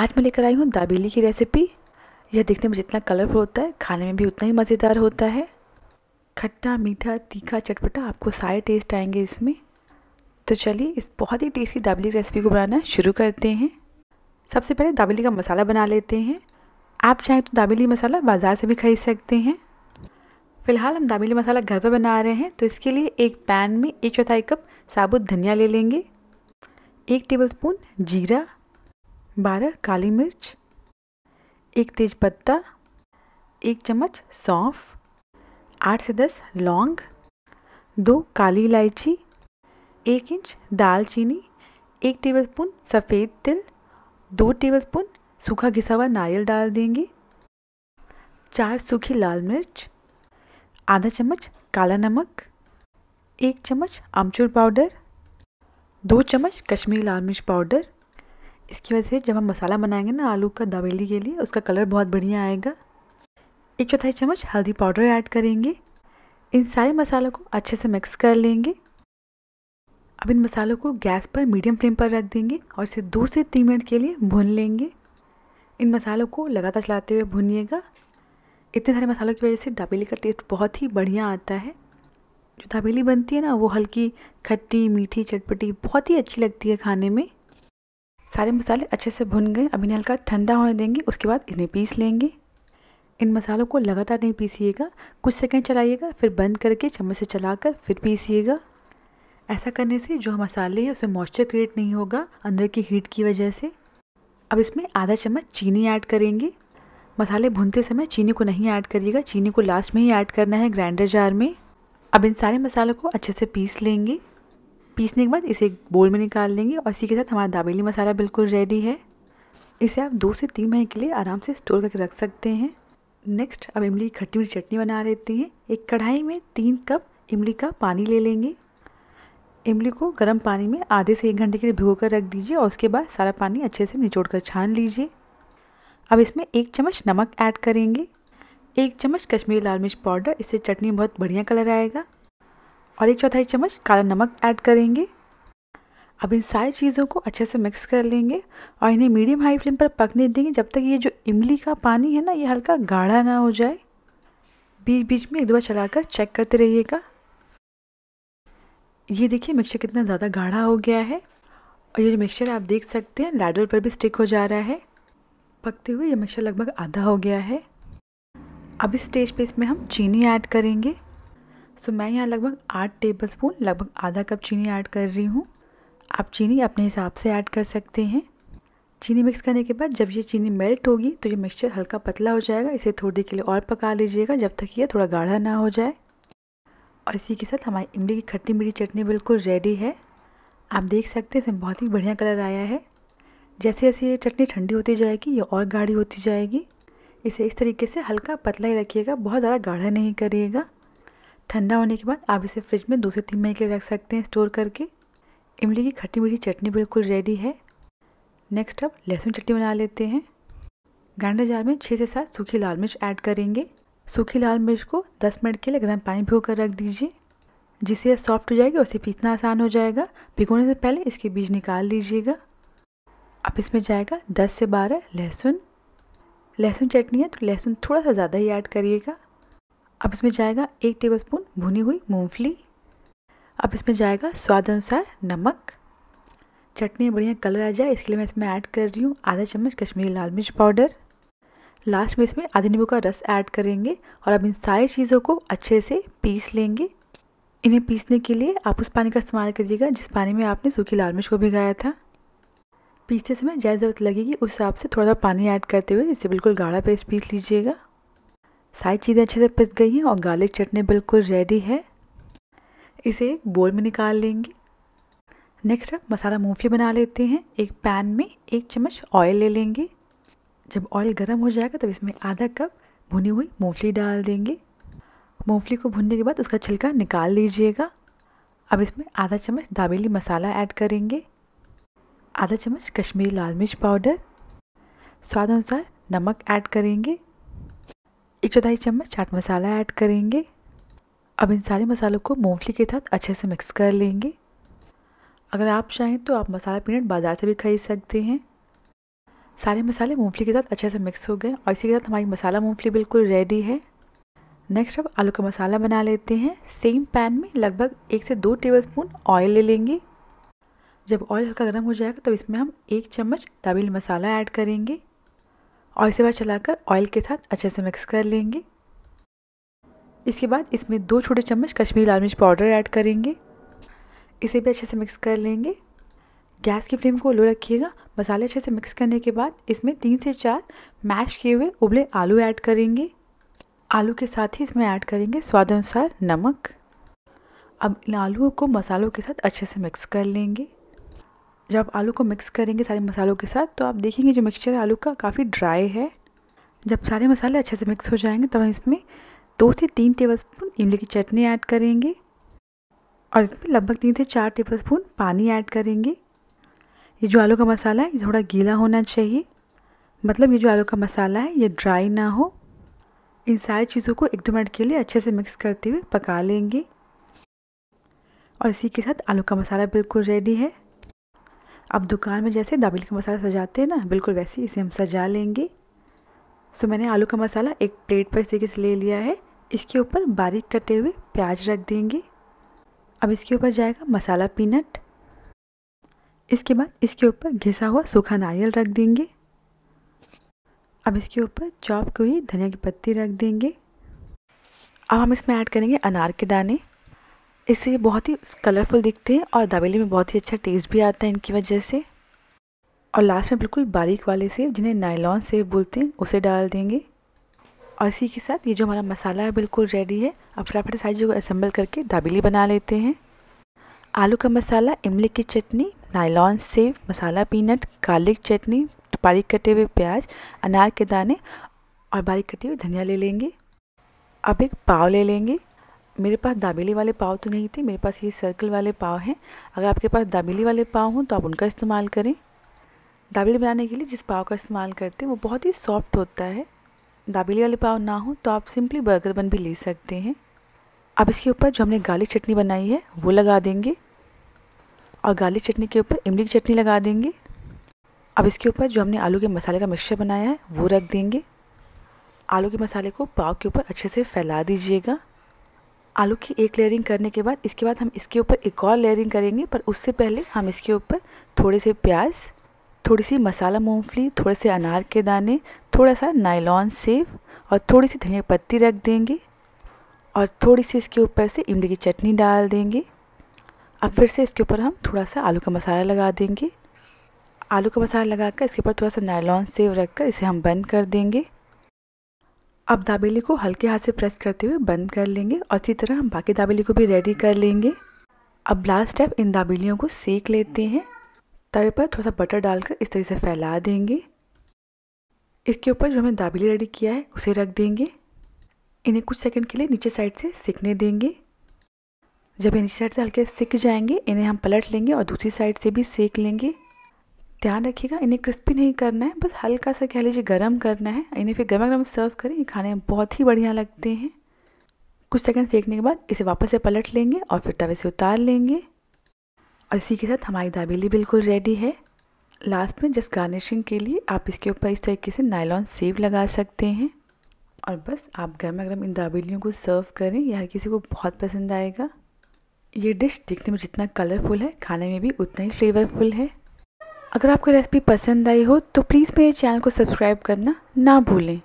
आज मैं लेकर आई हूँ दाबेली की रेसिपी यह देखने में जितना कलरफुल होता है खाने में भी उतना ही मज़ेदार होता है खट्टा मीठा तीखा चटपटा आपको सारे टेस्ट आएंगे इसमें तो चलिए इस बहुत ही टेस्टी दाबेली रेसिपी को बनाना शुरू करते हैं सबसे पहले दाबेली का मसाला बना लेते हैं आप चाहें तो दाबेली मसाला बाज़ार से भी खरीद सकते हैं फ़िलहाल हम दाबेली मसाला घर पर बना रहे हैं तो इसके लिए एक पैन में एक चौथाई कप साबुत धनिया ले लेंगे एक टेबलस्पून जीरा बारह काली मिर्च एक तेज पत्ता एक चम्मच सौंफ आठ से दस लौंग दो काली इलायची एक इंच दालचीनी एक टेबलस्पून सफ़ेद तिल दो टेबलस्पून सूखा घिसा हुआ नारियल डाल देंगे चार सूखी लाल मिर्च आधा चम्मच काला नमक एक चम्मच आमचूर पाउडर दो चम्मच कश्मीरी लाल मिर्च पाउडर इसकी वजह से जब हम मसाला बनाएंगे ना आलू का दावेली के लिए उसका कलर बहुत बढ़िया आएगा एक चौथाई चम्मच हल्दी पाउडर ऐड करेंगे इन सारे मसालों को अच्छे से मिक्स कर लेंगे अब इन मसालों को गैस पर मीडियम फ्लेम पर रख देंगे और इसे दो से तीन मिनट के लिए भून लेंगे इन मसालों को लगातार चलाते हुए भूनिएगा इतने सारे मसालों की वजह से दाबेली का टेस्ट बहुत ही बढ़िया आता है जो दाबेली बनती है ना वो हल्की खट्टी मीठी चटपटी बहुत ही अच्छी लगती है खाने में सारे मसाले अच्छे से भुन गए अभी इन्हें हल्का ठंडा होने देंगे उसके बाद इन्हें पीस लेंगे इन मसालों को लगातार नहीं पीसीएगा कुछ सेकंड चलाइएगा फिर बंद करके चम्मच से चलाकर फिर पीसीएगा ऐसा करने से जो मसाले हैं उसमें मॉइस्चर क्रिएट नहीं होगा अंदर की हीट की वजह से अब इसमें आधा चम्मच चीनी ऐड करेंगे मसाले भुनते समय चीनी को नहीं ऐड करिएगा चीनी को लास्ट में ही ऐड करना है ग्राइंडर जार में अब इन सारे मसालों को अच्छे से पीस लेंगे पीसने के बाद इसे एक बोल में निकाल लेंगे और इसी के साथ हमारा दाबेली मसाला बिल्कुल रेडी है इसे आप दो से तीन महीने के लिए आराम से स्टोर करके रख सकते हैं नेक्स्ट अब इमली की खट्टी मीठी चटनी बना लेते हैं एक कढ़ाई में तीन कप इमली का पानी ले लेंगे इमली को गर्म पानी में आधे से एक घंटे के लिए भिगो कर रख दीजिए और उसके बाद सारा पानी अच्छे से निचोड़ कर छान लीजिए अब इसमें एक चम्मच नमक ऐड करेंगे एक चम्मच कश्मीरी लाल मिर्च पाउडर इससे चटनी में बहुत बढ़िया कलर आएगा और एक चौथाई चम्मच काला नमक ऐड करेंगे अब इन सारी चीज़ों को अच्छे से मिक्स कर लेंगे और इन्हें मीडियम हाई फ्लेम पर पकने देंगे जब तक ये जो इमली का पानी है ना ये हल्का गाढ़ा ना हो जाए बीच बीच में एक दो बार चलाकर चेक करते रहिएगा ये देखिए मिक्सचर कितना ज़्यादा गाढ़ा हो गया है और ये जो मिक्सचर आप देख सकते हैं लैडर पर भी स्टिक हो जा रहा है पकते हुए ये मिक्सचर लगभग आधा हो गया है अब इस स्टेज पे इसमें हम चीनी ऐड करेंगे सो मैं यहाँ लगभग आठ टेबल स्पून लगभग आधा कप चीनी ऐड कर रही हूँ आप चीनी अपने हिसाब से ऐड कर सकते हैं चीनी मिक्स करने के बाद जब ये चीनी मेल्ट होगी तो ये मिक्सचर हल्का पतला हो जाएगा इसे थोड़ी देर के लिए और पका लीजिएगा जब तक ये थोड़ा गाढ़ा ना हो जाए और इसी के साथ हमारी इमली की खट्टी मीठी चटनी बिल्कुल रेडी है आप देख सकते हैं इसमें बहुत ही बढ़िया कलर आया है जैसे जैसे ये चटनी ठंडी होती जाएगी ये और गाढ़ी होती जाएगी इसे इस तरीके से हल्का पतला ही रखिएगा बहुत ज़्यादा गाढ़ा नहीं करिएगा ठंडा होने के बाद आप इसे फ्रिज में दो से तीन महीने के लिए रख सकते हैं स्टोर करके इमली की खट्टी मीठी चटनी बिल्कुल रेडी है नेक्स्ट अब लहसुन चटनी बना लेते हैं ग्राइंडर जार में छः से सात सूखी लाल मिर्च ऐड करेंगे सूखी लाल मिर्च को 10 मिनट के लिए गर्म पानी भिगो कर रख दीजिए जिससे यह सॉफ्ट हो जाएगी और इसे पीसना आसान हो जाएगा भिगोने से पहले इसके बीज निकाल लीजिएगा अब इसमें जाएगा 10 से 12 लहसुन लहसुन चटनी है तो लहसुन थोड़ा सा ज़्यादा ही ऐड करिएगा अब इसमें जाएगा एक टेबलस्पून भुनी हुई मूंगफली अब इसमें जाएगा स्वाद अनुसार नमक चटनी बढ़िया कलर आ जाए इसके लिए मैं इसमें ऐड कर रही हूँ आधा चम्मच कश्मीरी लाल मिर्च पाउडर लास्ट में इसमें आधे नींबू का रस ऐड करेंगे और अब इन सारी चीज़ों को अच्छे से पीस लेंगे इन्हें पीसने के लिए आप उस पानी का इस्तेमाल करिएगा जिस पानी में आपने सूखी लाल मिर्च को भिगाया था पीसते समय जैसे ज़रूरत लगेगी उस हिसाब से थोड़ा सा पानी ऐड करते हुए इसे बिल्कुल गाढ़ा पेस्ट पीस लीजिएगा सारी चीज़ें अच्छे से पिस गई हैं और गार्लिक चटनी बिल्कुल रेडी है इसे एक बोल में निकाल लेंगे नेक्स्ट आप मसाला मूंगफली बना लेते हैं एक पैन में एक चम्मच ऑयल ले लेंगे जब ऑयल गर्म हो जाएगा तब इसमें आधा कप भुनी हुई मूंगफली डाल देंगे मूंगफली को भुनने के बाद उसका छिलका निकाल लीजिएगा अब इसमें आधा चम्मच दाबेली मसाला ऐड करेंगे आधा चम्मच कश्मीरी लाल मिर्च पाउडर स्वाद अनुसार नमक ऐड करेंगे एक चौथाई चम्मच चाट मसाला ऐड करेंगे अब इन सारे मसालों को मूंगफली के साथ अच्छे से मिक्स कर लेंगे अगर आप चाहें तो आप मसाला पीनट बाज़ार से भी खरीद सकते हैं सारे मसाले मूंगफली के साथ अच्छे से मिक्स हो गए और इसी के साथ हमारी मसाला मूंगफली बिल्कुल रेडी है नेक्स्ट अब आलू का मसाला बना लेते हैं सेम पैन में लगभग एक से दो टेबल स्पून ऑयल ले लेंगे जब ऑयल हल्का गर्म हो जाएगा तब तो इसमें हम एक चम्मच तबिल मसाला ऐड करेंगे और इसे बार चलाकर ऑयल के साथ अच्छे से मिक्स कर लेंगे इसके बाद इसमें दो छोटे चम्मच कश्मीरी लाल मिर्च पाउडर ऐड करेंगे इसे भी अच्छे से मिक्स कर लेंगे गैस की फ्लेम को लो रखिएगा मसाले अच्छे से मिक्स करने के बाद इसमें तीन से चार मैश किए हुए उबले आलू ऐड करेंगे आलू के साथ ही इसमें ऐड करेंगे स्वाद अनुसार नमक अब इन आलुओं को मसालों के साथ अच्छे से मिक्स कर लेंगे जब आलू को मिक्स करेंगे सारे मसालों के साथ तो आप देखेंगे जो मिक्सचर है आलू का काफ़ी ड्राई है जब सारे मसाले अच्छे से मिक्स हो जाएंगे तब हम इसमें दो से तीन टेबल स्पून इमली की चटनी ऐड करेंगे और इसमें लगभग तीन से चार टेबल स्पून पानी ऐड करेंगे ये जो आलू का मसाला है ये थोड़ा गीला होना चाहिए मतलब ये जो आलू का मसाला है ये ड्राई ना हो इन सारी चीज़ों को एक दो मिनट के लिए अच्छे से मिक्स करते हुए पका लेंगे और इसी के साथ आलू का मसाला बिल्कुल रेडी है अब दुकान में जैसे दाबिल का मसाला सजाते हैं ना बिल्कुल वैसे इसे हम सजा लेंगे सो मैंने आलू का मसाला एक प्लेट पर इस से ले लिया है इसके ऊपर बारीक कटे हुए प्याज रख देंगे अब इसके ऊपर जाएगा मसाला पीनट इसके बाद इसके ऊपर घिसा हुआ सूखा नारियल रख देंगे अब इसके ऊपर चॉप की हुई धनिया की पत्ती रख देंगे अब हम इसमें ऐड करेंगे अनार के दाने इससे ये बहुत ही कलरफुल दिखते हैं और दाबेली में बहुत ही अच्छा टेस्ट भी आता है इनकी वजह से और लास्ट में बिल्कुल बारीक वाले सेब जिन्हें नायलॉन सेब बोलते हैं उसे डाल देंगे और इसी के साथ ये जो हमारा मसाला है बिल्कुल रेडी है अब फटाफट सारी चीज़ों को असम्बल करके दाबेली बना लेते हैं आलू का मसाला इमली की चटनी नायलॉन सेब मसाला पीनट गार्लिक चटनी बारीक कटे हुए प्याज अनार के दाने और बारीक कटे हुए धनिया ले लेंगे अब एक पाव ले लेंगे मेरे पास दाबेली वाले पाव तो नहीं थे मेरे पास ये सर्कल वाले पाव हैं अगर आपके पास दाबेली वाले पाव हों तो आप उनका इस्तेमाल करें दाबेली बनाने के लिए जिस पाव का इस्तेमाल करते हैं वो बहुत ही सॉफ्ट होता है दाबेली वाले पाव ना हो तो आप सिंपली बर्गर बन भी ले सकते हैं अब इसके ऊपर जो हमने गाली चटनी बनाई है वो लगा देंगे और गाली चटनी के ऊपर इमली की चटनी लगा देंगे अब इसके ऊपर जो हमने आलू के मसाले का मिक्सचर बनाया है वो रख देंगे आलू के मसाले को पाव के ऊपर अच्छे से फैला दीजिएगा आलू की एक लेयरिंग करने के बाद इसके बाद हम इसके ऊपर एक और लेयरिंग करेंगे पर उससे पहले हम इसके ऊपर थोड़े से प्याज थोड़ी सी मसाला मूंगफली थोड़े से अनार के दाने थोड़ा सा नायलॉन सेब और थोड़ी सी धनिया पत्ती रख देंगे और थोड़ी सी इसके ऊपर से इमली की चटनी डाल देंगे अब फिर से इसके ऊपर हम थोड़ा सा आलू का मसाला लगा देंगे आलू का मसाला लगाकर इसके ऊपर थोड़ा सा नायलॉन सेव रख कर इसे हम बंद कर देंगे अब दाबेली को हल्के हाथ से प्रेस करते हुए बंद कर लेंगे और इसी तरह हम बाकी दाबेली को भी रेडी कर लेंगे अब लास्ट स्टेप इन दाबेलियों को सेक लेते हैं तवे पर थोड़ा सा बटर डालकर इस तरह से फैला देंगे इसके ऊपर जो हमने दाबेली रेडी किया है उसे रख देंगे इन्हें कुछ सेकंड के लिए नीचे साइड से सिकने देंगे जब ये नीचे साइड से हल्के सिक जाएंगे इन्हें हम पलट लेंगे और दूसरी साइड से भी सेक लेंगे ध्यान रखिएगा इन्हें क्रिस्पी नहीं करना है बस हल्का सा कह लीजिए गर्म करना है इन्हें फिर गर्मा गर्म सर्व करें ये खाने में बहुत ही बढ़िया लगते हैं कुछ सेकंड सेकने के बाद इसे वापस से पलट लेंगे और फिर तवे से उतार लेंगे और इसी के साथ हमारी दाबेली बिल्कुल रेडी है लास्ट में जस्ट गार्निशिंग के लिए आप इसके ऊपर इस तरीके से नायलॉन सेव लगा सकते हैं और बस आप गर्मा गर्म इन दाबेलियों को सर्व करें यह हर किसी को बहुत पसंद आएगा ये डिश दिखने में जितना कलरफुल है खाने में भी उतना ही फ्लेवरफुल है अगर आपको रेसिपी पसंद आई हो तो प्लीज़ मेरे चैनल को सब्सक्राइब करना ना भूलें